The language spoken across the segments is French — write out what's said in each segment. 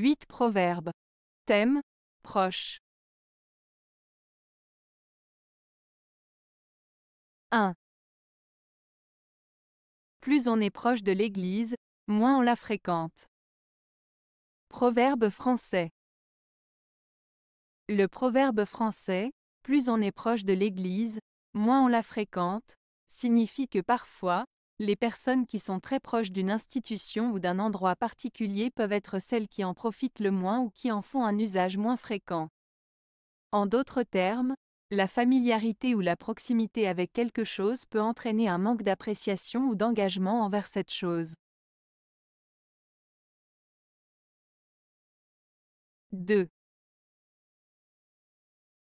8 Proverbes. Thème Proche. 1. Plus on est proche de l'Église, moins on la fréquente. Proverbe français. Le proverbe français, plus on est proche de l'Église, moins on la fréquente, signifie que parfois, les personnes qui sont très proches d'une institution ou d'un endroit particulier peuvent être celles qui en profitent le moins ou qui en font un usage moins fréquent. En d'autres termes, la familiarité ou la proximité avec quelque chose peut entraîner un manque d'appréciation ou d'engagement envers cette chose. 2.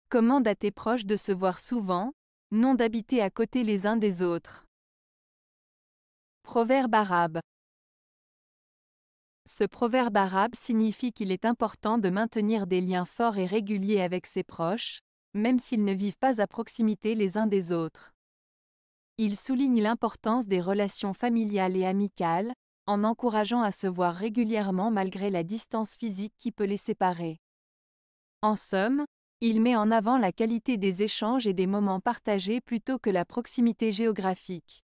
Commande à tes proches de se voir souvent, non d'habiter à côté les uns des autres. Proverbe arabe. Ce proverbe arabe signifie qu'il est important de maintenir des liens forts et réguliers avec ses proches, même s'ils ne vivent pas à proximité les uns des autres. Il souligne l'importance des relations familiales et amicales, en encourageant à se voir régulièrement malgré la distance physique qui peut les séparer. En somme, il met en avant la qualité des échanges et des moments partagés plutôt que la proximité géographique.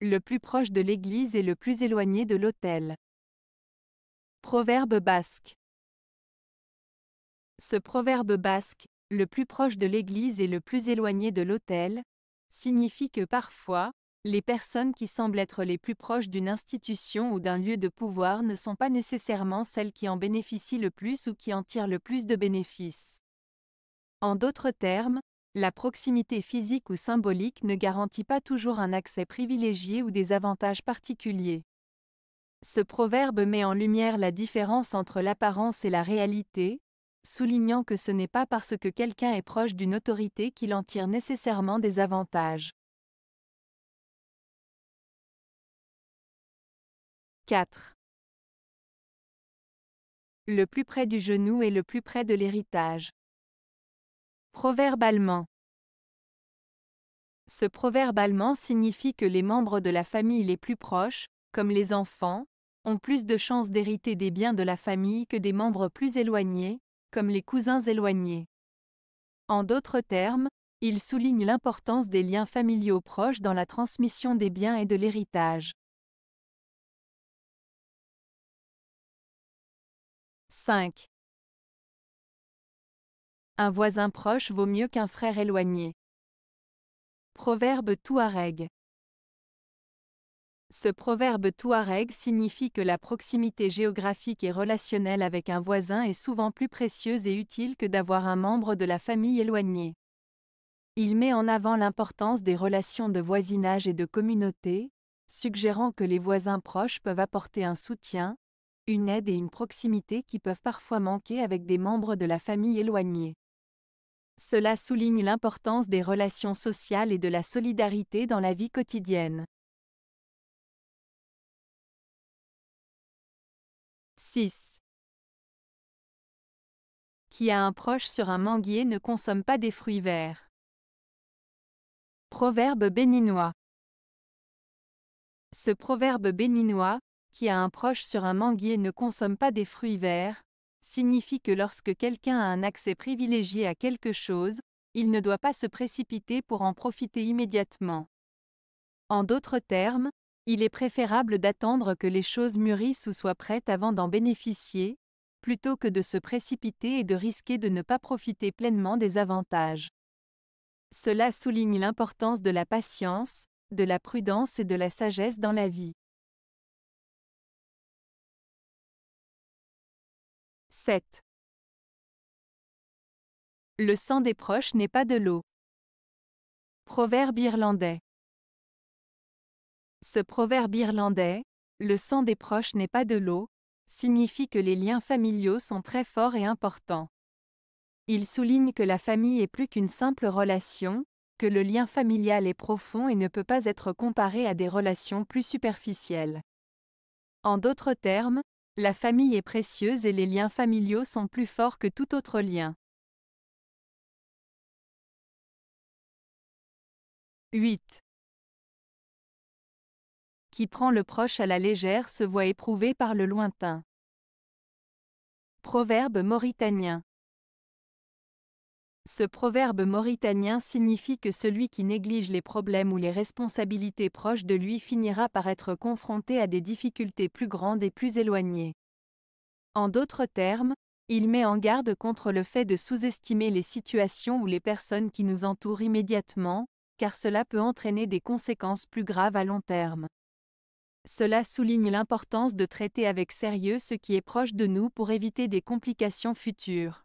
Le plus proche de l'église et le plus éloigné de l'autel. Proverbe basque. Ce proverbe basque, le plus proche de l'église et le plus éloigné de l'autel, signifie que parfois, les personnes qui semblent être les plus proches d'une institution ou d'un lieu de pouvoir ne sont pas nécessairement celles qui en bénéficient le plus ou qui en tirent le plus de bénéfices. En d'autres termes, la proximité physique ou symbolique ne garantit pas toujours un accès privilégié ou des avantages particuliers. Ce proverbe met en lumière la différence entre l'apparence et la réalité, soulignant que ce n'est pas parce que quelqu'un est proche d'une autorité qu'il en tire nécessairement des avantages. 4. Le plus près du genou est le plus près de l'héritage. Proverbe allemand. Ce proverbe allemand signifie que les membres de la famille les plus proches, comme les enfants, ont plus de chances d'hériter des biens de la famille que des membres plus éloignés, comme les cousins éloignés. En d'autres termes, il souligne l'importance des liens familiaux proches dans la transmission des biens et de l'héritage. 5. Un voisin proche vaut mieux qu'un frère éloigné. Proverbe touareg. Ce proverbe touareg signifie que la proximité géographique et relationnelle avec un voisin est souvent plus précieuse et utile que d'avoir un membre de la famille éloigné. Il met en avant l'importance des relations de voisinage et de communauté, suggérant que les voisins proches peuvent apporter un soutien, une aide et une proximité qui peuvent parfois manquer avec des membres de la famille éloignée. Cela souligne l'importance des relations sociales et de la solidarité dans la vie quotidienne. 6. Qui a un proche sur un manguier ne consomme pas des fruits verts. Proverbe béninois. Ce proverbe béninois, qui a un proche sur un manguier ne consomme pas des fruits verts, signifie que lorsque quelqu'un a un accès privilégié à quelque chose, il ne doit pas se précipiter pour en profiter immédiatement. En d'autres termes, il est préférable d'attendre que les choses mûrissent ou soient prêtes avant d'en bénéficier, plutôt que de se précipiter et de risquer de ne pas profiter pleinement des avantages. Cela souligne l'importance de la patience, de la prudence et de la sagesse dans la vie. Le sang des proches n'est pas de l'eau. Proverbe irlandais. Ce proverbe irlandais, le sang des proches n'est pas de l'eau, signifie que les liens familiaux sont très forts et importants. Il souligne que la famille est plus qu'une simple relation, que le lien familial est profond et ne peut pas être comparé à des relations plus superficielles. En d'autres termes, la famille est précieuse et les liens familiaux sont plus forts que tout autre lien. 8. Qui prend le proche à la légère se voit éprouvé par le lointain. Proverbe mauritanien. Ce proverbe mauritanien signifie que celui qui néglige les problèmes ou les responsabilités proches de lui finira par être confronté à des difficultés plus grandes et plus éloignées. En d'autres termes, il met en garde contre le fait de sous-estimer les situations ou les personnes qui nous entourent immédiatement, car cela peut entraîner des conséquences plus graves à long terme. Cela souligne l'importance de traiter avec sérieux ce qui est proche de nous pour éviter des complications futures.